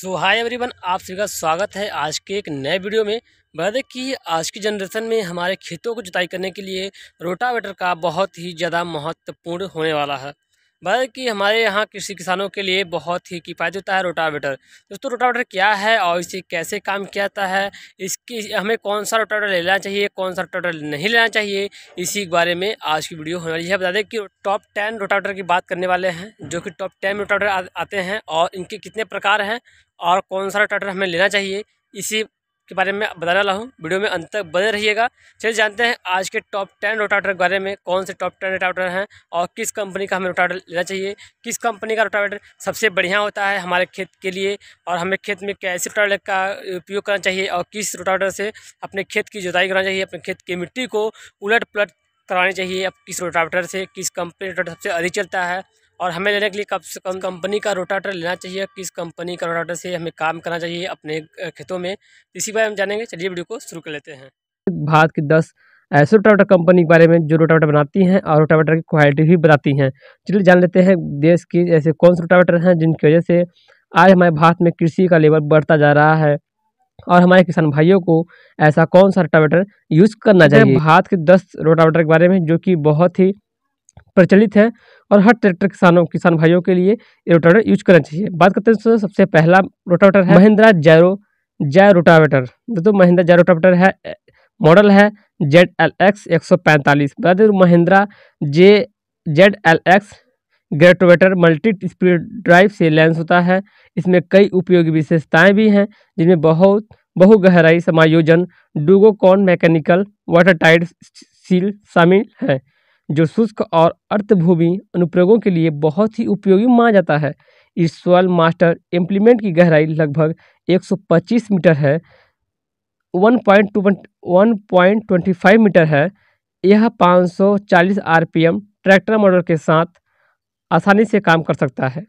सो hi everyone आप सभी का स्वागत है आज के एक नए वीडियो में बता दें कि आज की जनरेशन में हमारे खेतों को जुताई करने के लिए रोटावेटर का बहुत ही ज़्यादा महत्वपूर्ण होने वाला है बता दें कि हमारे यहाँ कृषि किसानों के लिए बहुत ही किफ़ायत होता है रोटावेटर दोस्तों रोटावेटर क्या है और इसे कैसे काम किया जाता है इसकी हमें कौन सा रोटावेटर लेना चाहिए कौन सा रोटावेटर नहीं लेना चाहिए इसी के बारे में आज की वीडियो होने वाली है बता दें कि टॉप टेन रोटावेटर की बात करने वाले हैं जो कि टॉप टेन रोटावेटर आते हैं और इनके कितने प्रकार हैं और कौन सा ट्रैक्टर हमें लेना चाहिए इसी के बारे में बताने वाला हूँ वीडियो में अंत तक बने रहिएगा चलिए जानते हैं आज के टॉप टेन रोटावेटर के बारे में कौन से टॉप टेन रोटावेटर हैं और किस कंपनी का हमें रोटावेटर लेना चाहिए किस कंपनी का रोटावेटर सबसे बढ़िया होता है हमारे खेत के लिए और हमें खेत में कैसे रोटावेटर का उपयोग करना चाहिए और किस रोटावेटर से अपने खेत की जुताई करना चाहिए अपने खेत की मिट्टी को उलट पुलट करानी चाहिए अब किस रोटावेटर से किस कंपनी रोटावेटर सबसे अधिक चलता है और हमें लेने के लिए कम से कम कंपनी का रोटाटर लेना चाहिए किस कंपनी का रोटाटर से हमें काम करना चाहिए अपने खेतों में इसी बारे में जानेंगे चलिए वीडियो को शुरू कर लेते हैं भारत की दस ऐसे रोटावेटर कंपनी के बारे में जो रोटावेटर बनाती हैं और रोटावेटर की क्वालिटी भी बताती हैं चलिए जान लेते हैं देश की ऐसे कौन से रोटावेटर हैं जिनकी वजह से आज हमारे भारत में कृषि का लेवल बढ़ता जा रहा है और हमारे किसान भाइयों को ऐसा कौन सा रोटावेटर यूज़ करना चाहिए भारत के दस रोटावेटर के बारे में जो कि बहुत ही प्रचलित है और हर ट्रैक्टर किसानों किसान भाइयों के लिए रोटावेटर यूज करना चाहिए बात करते हैं सबसे पहला रोटावेटर है महिंद्रा जैरो जय रोटावेटर दोस्तों महिंद्रा जय रोटावेटर है मॉडल है जेड एल एक्स एक सौ पैंतालीस बता दें Mahindra J Z L X gyrovator multi speed drive से लेंस होता है इसमें कई उपयोगी विशेषताएं भी हैं जिनमें बहुत बहु गहराई समायोजन डूगोकॉन मैकेनिकल वाटर टाइट सील शामिल है जो शुष्क और अर्थभूमि अनुप्रयोगों के लिए बहुत ही उपयोगी माना जाता है इस सोयल मास्टर इम्प्लीमेंट की गहराई लगभग 125 मीटर है 1.25 मीटर है यह 540 आरपीएम ट्रैक्टर मॉडल के साथ आसानी से काम कर सकता है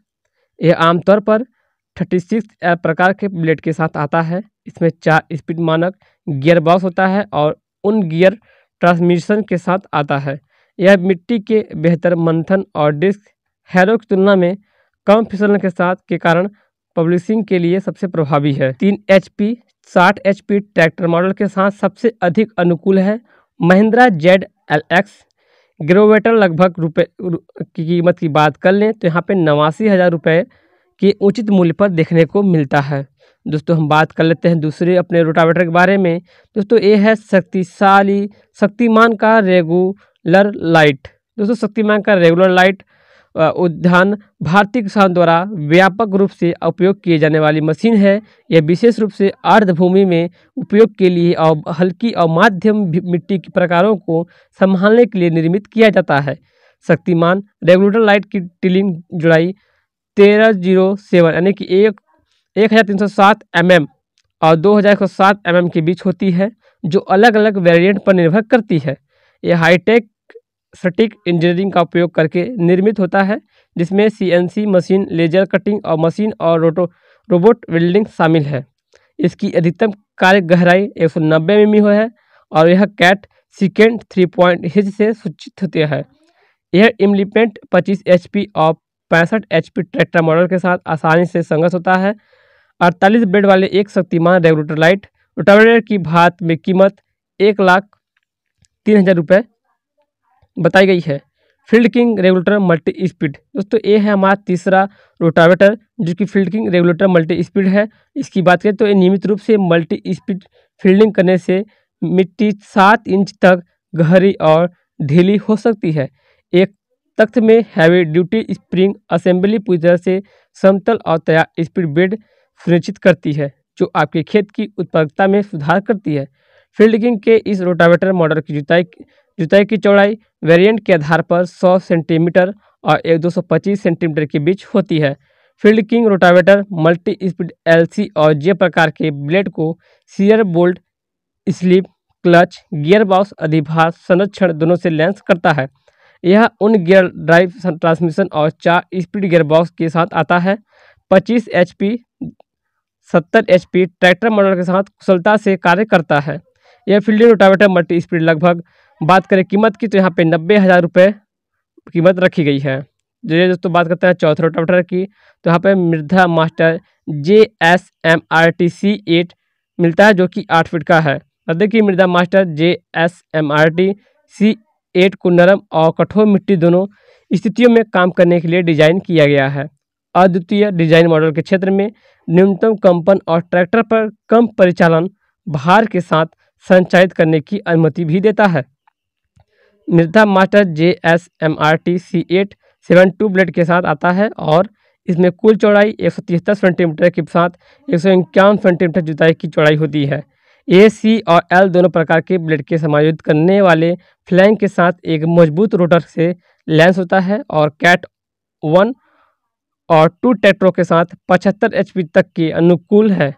यह आमतौर पर 36 प्रकार के ब्लेड के साथ आता है इसमें चार स्पीड मानक गियर बॉक्स होता है और उन गियर ट्रांसमिशन के साथ आता है यह मिट्टी के बेहतर मंथन और डिस्क हैरो की तुलना में कम फिसलन के साथ के कारण पब्लिशिंग के लिए सबसे प्रभावी है तीन एच पी साठ एच पी ट्रैक्टर मॉडल के साथ सबसे अधिक अनुकूल है Mahindra Z L X gyrovator लगभग रुपये की कीमत की बात कर लें तो यहाँ पे नवासी हज़ार रुपये के उचित मूल्य पर देखने को मिलता है दोस्तों हम बात कर लेते हैं दूसरे अपने रोटावेटर के बारे में दोस्तों ये है शक्तिशाली शक्तिमान का रेगू लर लाइट दोस्तों शक्तिमान का रेगुलर लाइट उद्यान भारतीय किसान द्वारा व्यापक रूप से उपयोग किए जाने वाली मशीन है यह विशेष रूप से अर्धभूमि में उपयोग के लिए और हल्की और माध्यम मिट्टी के प्रकारों को संभालने के लिए निर्मित किया जाता है शक्तिमान रेगुलेटर लाइट की टिलिंग जुड़ाई तेरह जीरो सेवन यानी कि एक एक हज़ार तीन सौ सात एम एम और दो हज़ार एक सौ सात एम एम के बीच होती है जो अलग अलग वेरिएंट पर निर्भर करती है यह हाईटेक सटीक इंजीनियरिंग का उपयोग करके निर्मित होता है जिसमें सीएनसी मशीन लेजर कटिंग और मशीन और रोटो रोबोट वेल्डिंग शामिल है इसकी अधिकतम कार्य गहराई एक सौ नब्बे एम है और यह cat second three point hitch से सूचित होती है यह इम्प्लीमेंट पच्चीस एच और पैंसठ एच ट्रैक्टर मॉडल के साथ आसानी से संघर्ष होता है अड़तालीस बेड वाले एक शक्तिमान रेगुलेटर लाइट रोटावेटर की भारत में कीमत एक लाख तीन हज़ार रुपये बताई गई है field king regulator multi speed दोस्तों ये है हमारा तीसरा रोटावेटर जो कि field king regulator multi speed है इसकी बात करें तो ये नियमित रूप से मल्टी स्पीड फील्डिंग करने से मिट्टी सात इंच तक गहरी और ढीली हो सकती है एक तख्त में हैवी ड्यूटी स्प्रिंग असेंबली पूरी तरह से समतल और तैयार स्पीड बेड सुनिश्चित करती है जो आपके खेत की उत्पादकता में सुधार करती है फील्डिंग के इस रोटावेटर मॉडल की जुताई जुताई की चौड़ाई वेरिएंट के आधार पर 100 सेंटीमीटर और एक दो सेंटीमीटर के बीच होती है field king rotavator multi speed LC और जे प्रकार के ब्लेड को shear bolt slip clutch gear box अधिभार संरक्षण दोनों से लेंस करता है यह उन गियर ड्राइव ट्रांसमिशन और चार स्पीड गियर बॉक्स के साथ आता है 25 एच पी सत्तर एच पी ट्रैक्टर मॉडल के साथ कुशलता से कार्य करता है यह फील्डिंग रोटावेटर मल्टी स्पीड लगभग बात करें कीमत की तो यहाँ पे नब्बे हज़ार रुपये कीमत रखी गई है जैसे दोस्तों बात करते हैं चौथे रोटावेटर की तो यहाँ पे Mrida master J S M R T C eight मिलता है जो कि आठ फिट का है देखिए Mrida master J S M R T C eight को नरम और कठोर मिट्टी दोनों स्थितियों में काम करने के लिए डिजाइन किया गया है अद्वितीय डिजाइन मॉडल के क्षेत्र में न्यूनतम कंपन और ट्रैक्टर पर कम परिचालन भार के साथ संचालित करने की अनुमति भी देता है Mrida master J S M R T C eight seven two blade के साथ आता है और इसमें कुल चौड़ाई एक सौ तिहत्तर सेंटीमीटर के साथ एक सौ इक्यावन सेंटीमीटर जुताई की चौड़ाई होती है ए सी और एल दोनों प्रकार के ब्लेड के समायोजित करने वाले फ्लैंग के साथ एक मजबूत रोटर से लेंस होता है और कैट वन और टू ट्रैक्टरों के साथ 75 एच तक के अनुकूल है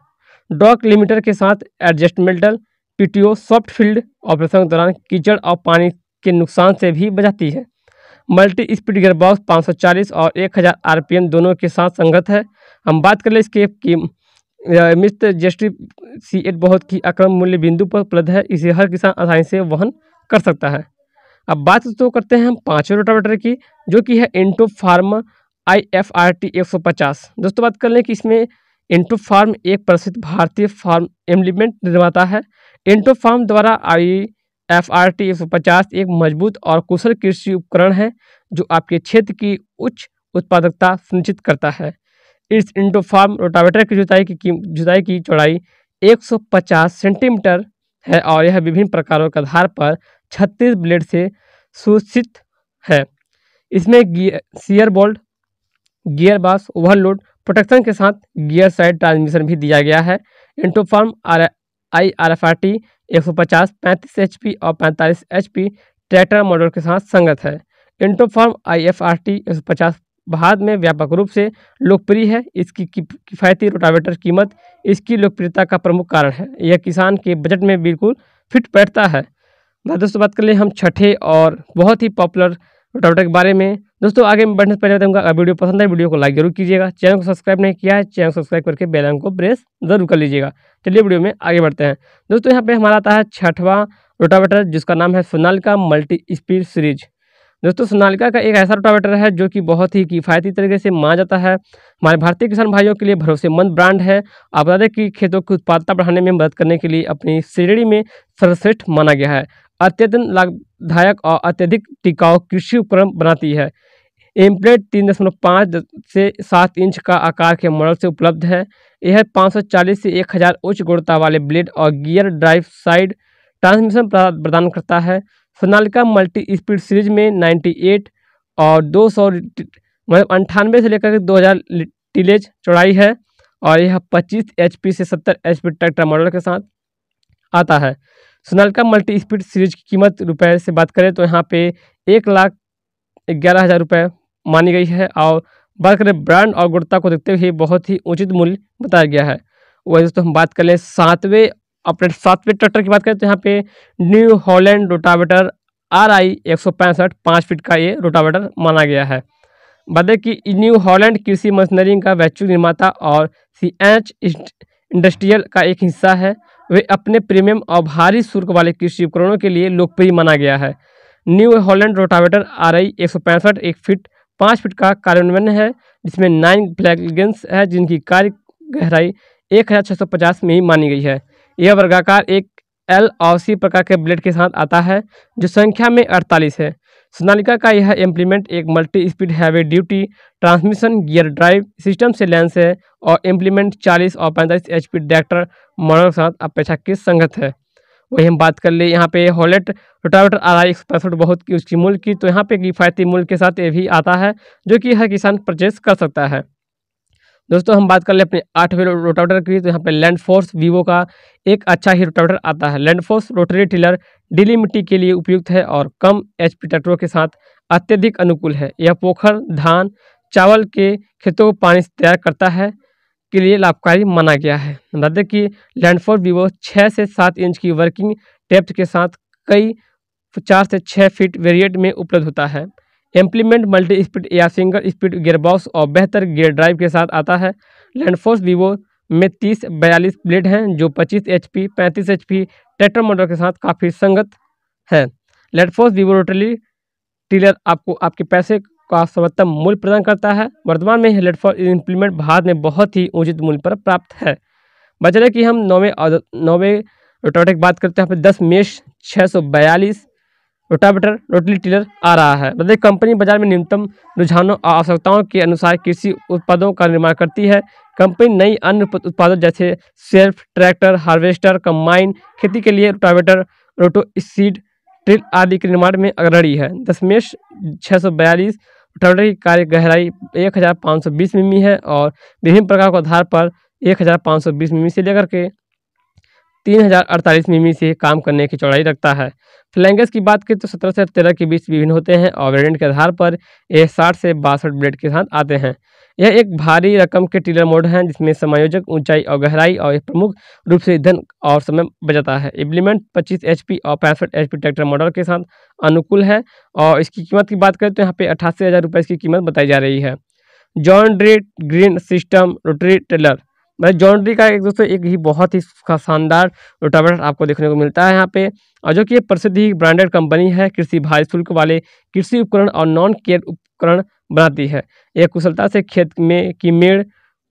डॉक लिमिटर के साथ adjustmental PTO soft field operation के दौरान कीचड़ और पानी के नुकसान से भी बचाती है मल्टी स्पीड गियरबॉक्स 540 और 1000 एम दोनों के साथ संगत है हम बात कर लें इसके की मिस्टर जेस्ट्री सी एट बहुत ही अक्रम मूल्य बिंदु पर उपलब्ध है इसे हर किसान आसानी से वहन कर सकता है अब बात तो करते हैं हम पाँचवें रोटावेटर की जो कि है Indo farm I F R T एक सौ पचास दोस्तों बात कर लें कि इसमें इंटो फार्म एक प्रसिद्ध भारतीय फार्म एम्प्लीमेंट निर्माता है इंटो फार्म द्वारा आई एफ आर टी सौ पचास एक मजबूत और कुशल कृषि उपकरण है जो आपके क्षेत्र की उच्च उत्पादकता सुनिश्चित करता है इस इंडोफार्म रोटावेटर की जुताई की जुताई की चौड़ाई 150 सेंटीमीटर है और यह विभिन्न प्रकारों के आधार पर 36 ब्लेड से सूचित है इसमें shear bolt gear box overload protection के साथ गियर साइड ट्रांसमिशन भी दिया गया है Indo farm R I R F R T एक सौ पचास पैंतीस एच पी और पैंतालीस एच पी ट्रैक्टर मॉडल के साथ संगत है Indo farm I F R T एक सौ पचास भारत में व्यापक रूप से लोकप्रिय है इसकी किफ़ायती रोटावेटर कीमत इसकी लोकप्रियता का प्रमुख कारण है यह किसान के बजट में बिल्कुल फिट बैठता है दोस्तों बात कर लें हम छठे और बहुत ही पॉपुलर रोटावेटर के बारे में दोस्तों आगे बढ़ने से पहले बताऊंगा अगर वीडियो पसंद है वीडियो को लाइक जरूर कीजिएगा चैनल को सब्सक्राइब नहीं किया है चैनल सब्सक्राइब करके बेलाइन को प्रेस जरूर कर लीजिएगा चलिए वीडियो में आगे बढ़ते हैं दोस्तों यहाँ पे हमारा आता है छठवा रोटावेटर जिसका नाम है सोनालिका मल्टी स्पीड सीरीज दोस्तों सोनालिका का एक ऐसा रोटावेटर है जो कि बहुत ही किफ़ायती तरीके से माना जाता है हमारे भारतीय किसान भाइयों के लिए भरोसेमंद ब्रांड है आप बता दें कि खेतों की उत्पादकता बढ़ाने में मदद करने के लिए अपनी श्रेणी में सर्वश्रेष्ठ माना गया है अत्यधिक लाभदायक और अत्यधिक टिकाऊ कृषि उपकरण बनाती है एम्पलेट तीन दशमलव पाँच से सात इंच का आकार के मॉडल से उपलब्ध है यह 540 से 1000 उच्च गुणता वाले ब्लेड और गियर ड्राइव साइड ट्रांसमिशन प्रदान करता है सोनालिका मल्टी स्पीड सीरीज में 98 और 200 सौ मतलब अंठानवे से लेकर के 2000 टीलेज चौड़ाई है और यह 25 एच से 70 पी ट्रैक्टर मॉडल के साथ आता है सोनालिका मल्टी स्पीड सीरीज की कीमत रुपए से बात करें तो यहाँ पे एक लाख ग्यारह हज़ार रुपये मानी गई है और बात करें ब्रांड और गुणता को देखते हुए बहुत ही उचित मूल्य बताया गया है वही दोस्तों हम बात कर लें सातवें अपने सातवें ट्रैक्टर की बात करें तो यहाँ पे New Holland rotavator R I एक सौ पैंसठ पाँच फीट का ये रोटावेटर माना गया है बता कि न्यू हॉलैंड कृषि मशीनरी का वैचु निर्माता और सी एच इंडस्ट्रियल का एक हिस्सा है वे अपने प्रीमियम और भारी शुल्क वाले कृषि उपकरणों के लिए लोकप्रिय माना गया है New Holland rotavator R I एक सौ पैंसठ एक फीट पाँच फीट का कार्यान्वयन है जिसमें नाइन फ्लैगेंस है जिनकी कार्य गहराई एक हज़ार छः सौ पचास में ही मानी गई है यह वर्गाकार एक एल सी प्रकार के ब्लेड के साथ आता है जो संख्या में अड़तालीस है सोनालिका का यह इम्प्लीमेंट एक multi speed heavy duty transmission gear drive system से लेंस है और इम्प्लीमेंट 40 और 45 एच पी डायरेक्टर मॉडल के साथ अपेक्षाकृत संगत है वही हम बात कर ले यहाँ पे होलेट रोटावेटर आ रहा है एक सौ पैंसठ बहुत की उसकी मूल्य की तो यहाँ पे किफ़ायती मूल्य के साथ ये भी आता है जो कि हर किसान परचेस कर सकता है दोस्तों हम बात कर ले अपने आठवें रोटावेटर की तो यहाँ पे लैंड फोर्स वीवो का एक अच्छा ही रोटावेटर आता है लैंड फोर्स रोटरी टिलर डीली मिट्टी के लिए उपयुक्त है और कम एच पी ट्रैक्टरों के साथ अत्यधिक अनुकूल है यह पोखर धान चावल के खेतों को पानी से तैयार करता है के लिए लाभकारी माना गया है बता दें कि लैंडफोर्ड वीवो छः से सात इंच की वर्किंग टेप्थ के साथ कई चार से छः फीट वेरिएट में उपलब्ध होता है इम्प्लीमेंट मल्टी स्पीड या सिंगल स्पीड गियरबॉक्स और बेहतर गियर ड्राइव के साथ आता है लैंडफोर्स वीवो में तीस बयालीस ब्लेड हैं जो पच्चीस एच पी पैंतीस एच पी ट्रैक्टर मोटर के साथ काफ़ी संगत है लैंडफोर्स वीवो रोटली टीलर आपको आपके पैसे का सर्वोत्तम मूल्य प्रदान करता है वर्तमान में हेलेट फॉर इम्प्लीमेंट भारत में बहुत ही उचित मूल्य पर प्राप्त है बचले कि हम नौवे नौवे रोटावेटर बात करते हैं दस मेष छः सौ बयालीस रोटावेटर रोटली टिलर आ रहा है मतलब कंपनी बाजार में न्यूनतम रुझानों और आवश्यकताओं के अनुसार कृषि उत्पादों का निर्माण करती है कंपनी नई अन्य उत्पादों जैसे सेल्फ ट्रैक्टर हार्वेस्टर कंबाइन खेती के लिए रोटावेटर रोटो सीड ट्रिल आदि के निर्माण में अग्रणी है दशमेश छः सौ बयालीस टर्नरी की कार्य गहराई एक हज़ार पाँच सौ बीस मिमी है और विभिन्न प्रकार के आधार पर एक हज़ार पाँच सौ बीस मिमी से लेकर के तीन हज़ार अड़तालीस मिमी से काम करने की चौड़ाई रखता है फ्लैंगस की बात करें तो सत्रह से तेरह के बीच विभिन्न होते हैं और वेरिएंट के आधार पर यह साठ से बासठ ब्लेड के साथ आते हैं यह एक भारी रकम के टीलर मोड हैं जिसमें समायोजक ऊंचाई और गहराई और प्रमुख रूप से ईंधन और समय बचाता है इम्प्लीमेंट 25 एचपी और पैंसठ एचपी ट्रैक्टर मॉडल के साथ अनुकूल है और इसकी कीमत की बात करें तो यहाँ पे अठासी हज़ार रुपये इसकी कीमत बताई जा रही है John Deere green system rotary tiller मतलब जॉन ड्री का एक दोस्तों एक ही बहुत ही शानदार रोटावेटर आपको देखने को मिलता है यहाँ पे और जो कि प्रसिद्ध ही ब्रांडेड कंपनी है कृषि भारी शुल्क वाले कृषि उपकरण और नॉन केयर उपकरण बनाती है यह कुशलता से खेत में की मेड़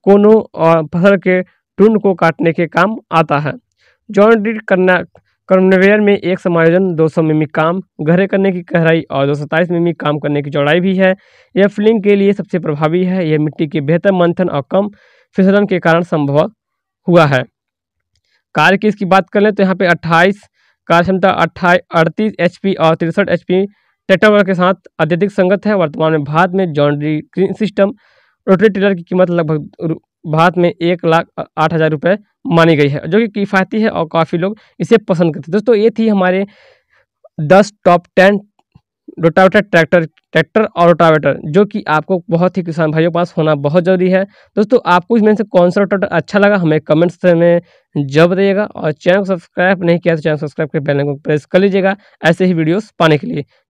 कोनो और फसल के टुंड को काटने के काम आता है जॉन डिट करना कर्मवेयर में एक समायोजन 200 मिमी काम गहरे करने की गहराई और दो सौ मिमी काम करने की चौड़ाई भी है यह फिलिंग के लिए सबसे प्रभावी है यह मिट्टी के बेहतर मंथन और कम फिसलन के कारण संभव हुआ है कार्य की इसकी बात कर लें तो यहाँ पे 28 क्षमता अट्ठाईस अड़तीस एच और तिरसठ एच टेट्रावर के साथ अत्यधिक संगत है वर्तमान में भारत में John Deere green system rotary tiller की कीमत लगभग भारत में एक लाख आठ हज़ार रुपये मानी गई है जो कि किफ़ायती है और काफ़ी लोग इसे पसंद करते हैं दोस्तों ये थी हमारे दस top ten rotavator tractor tractor और रोटावेटर जो कि आपको बहुत ही किसान भाइयों के पास होना बहुत ज़रूरी है दोस्तों आपको इसमें से कौन सा रोटावेटर अच्छा लगा हमें कमेंट्स में जब दिएगा और चैनल को सब्सक्राइब नहीं किया तो चैनल सब्सक्राइब कर बेल को प्रेस कर लीजिएगा ऐसे ही वीडियोस पाने के लिए